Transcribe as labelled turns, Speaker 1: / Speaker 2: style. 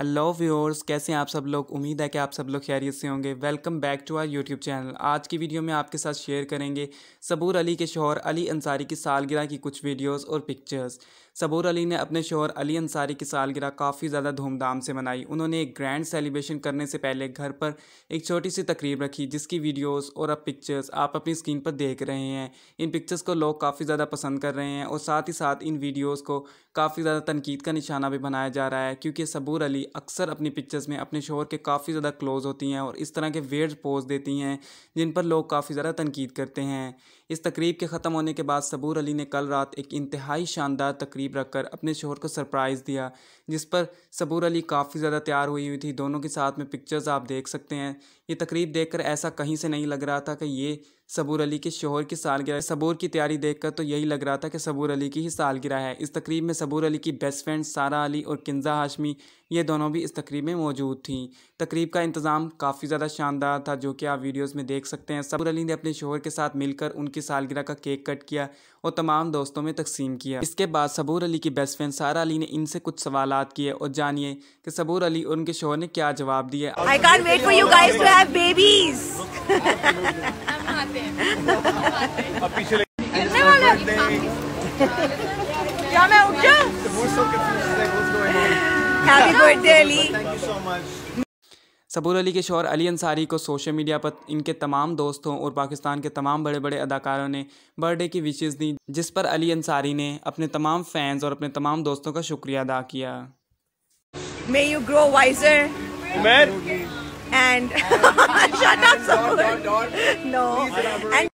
Speaker 1: Hello viewers कैसे हैं आप सब लोग उम्मीद है कि आप सब लोग खैरियत से होंगे welcome back to our YouTube channel आज की वीडियो में आपके साथ शेयर करेंगे सबूर अली के शोहर अली अंसारी की सालगिरह की कुछ वीडियोस और पिक्चर्स सबूर अली ने अपने शोहर अली अंसारी की सालगिरह काफ़ी ज़्यादा धूमधाम से मनाई उन्होंने एक ग्रैंड सेलिब्रेशन करने से पहले घर पर एक छोटी सी तकरीब रखी जिसकी वीडियोज़ और अब पिक्चर्स आप अपनी स्क्रीन पर देख रहे हैं इन पिक्चर्स को लोग काफ़ी ज़्यादा पसंद कर रहे हैं और साथ ही साथ इन वीडियोज़ को काफ़ी ज़्यादा तनकीद का निशाना भी बनाया जा रहा है क्योंकि सबूर अली अक्सर अपनी पिक्चर्स में अपने शोहर के काफ़ी ज़्यादा क्लोज होती हैं और इस तरह के वेड पोज देती हैं जिन पर लोग काफ़ी ज़्यादा तनकीद करते हैं इस तकरीब के ख़त्म होने के बाद सबूर अली ने कल रात एक इंतहाई शानदार तकरीब रखकर अपने शोहर को सरप्राइज़ दिया जिस पर सबूर अली काफ़ी ज़्यादा तैयार हुई हुई थी दोनों के साथ में पिक्चर्स आप देख सकते हैं ये तकरीब कर ऐसा कहीं से नहीं लग रहा था कि ये सबूर अली के शोहर की सालगिरह सबूर की तैयारी देखकर तो यही लग रहा था कि सबूर अली की ही सालगिरह है इस तकरीब में सबूर अली की बेस्ट फ्रेंड सारा अली और किन्जा हाशमी ये दोनों भी इस तकरीब में मौजूद थीं तकरीब का इंतज़ाम काफ़ी ज़्यादा शानदार था जो कि आप वीडियोज़ में देख सकते हैं सबूर अली ने अपने शोहर के साथ मिलकर उनकी सालगिरह का केक कट किया और तमाम दोस्तों में तकसीम किया इसके बाद सबूर अली की बेस्ट फ्रेंड सारा अली ने इनसे कुछ सवाल किए और जानिए कि सबूर अली और उनके शोहर ने क्या जवाब दिया पीछे कितने वाले क्या मैं उठ
Speaker 2: हैप्पी बर्थडे अली
Speaker 1: सबूर अली के शोर अली अंसारी को सोशल मीडिया पर इनके तमाम दोस्तों और पाकिस्तान के तमाम बड़े बड़े अदाकारों ने बर्थडे की विशेज़ दी जिस पर अली अंसारी ने अपने तमाम फैंस और अपने तमाम दोस्तों का शुक्रिया अदा किया may you grow wiser and no. And